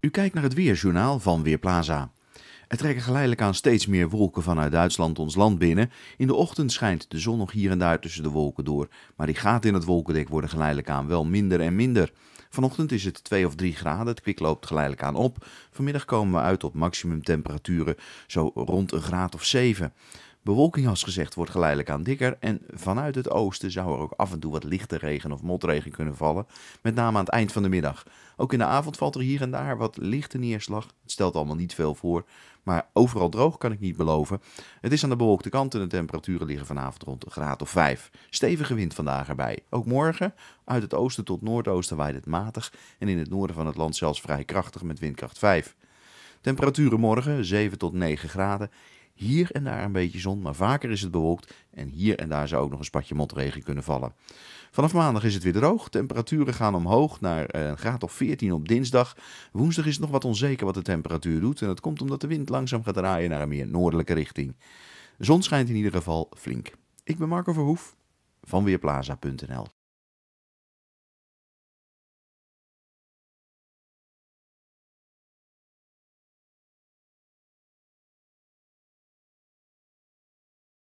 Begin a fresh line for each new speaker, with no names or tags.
U kijkt naar het Weerjournaal van Weerplaza. Er trekken geleidelijk aan steeds meer wolken vanuit Duitsland ons land binnen. In de ochtend schijnt de zon nog hier en daar tussen de wolken door, maar die gaten in het wolkendek worden geleidelijk aan wel minder en minder. Vanochtend is het 2 of 3 graden, het kwik loopt geleidelijk aan op. Vanmiddag komen we uit op maximumtemperaturen zo rond een graad of 7. Bewolking, als gezegd, wordt geleidelijk aan dikker en vanuit het oosten zou er ook af en toe wat lichte regen of motregen kunnen vallen, met name aan het eind van de middag. Ook in de avond valt er hier en daar wat lichte neerslag. Het stelt allemaal niet veel voor, maar overal droog kan ik niet beloven. Het is aan de bewolkte kant en de temperaturen liggen vanavond rond een graad of 5. Stevige wind vandaag erbij. Ook morgen uit het oosten tot noordoosten waait het matig en in het noorden van het land zelfs vrij krachtig met windkracht 5. Temperaturen morgen 7 tot 9 graden. Hier en daar een beetje zon, maar vaker is het bewolkt. En hier en daar zou ook nog een spatje motregen kunnen vallen. Vanaf maandag is het weer droog. Temperaturen gaan omhoog naar een graad of 14 op dinsdag. Woensdag is het nog wat onzeker wat de temperatuur doet. En dat komt omdat de wind langzaam gaat draaien naar een meer noordelijke richting. De zon schijnt in ieder geval flink. Ik ben Marco Verhoef van Weerplaza.nl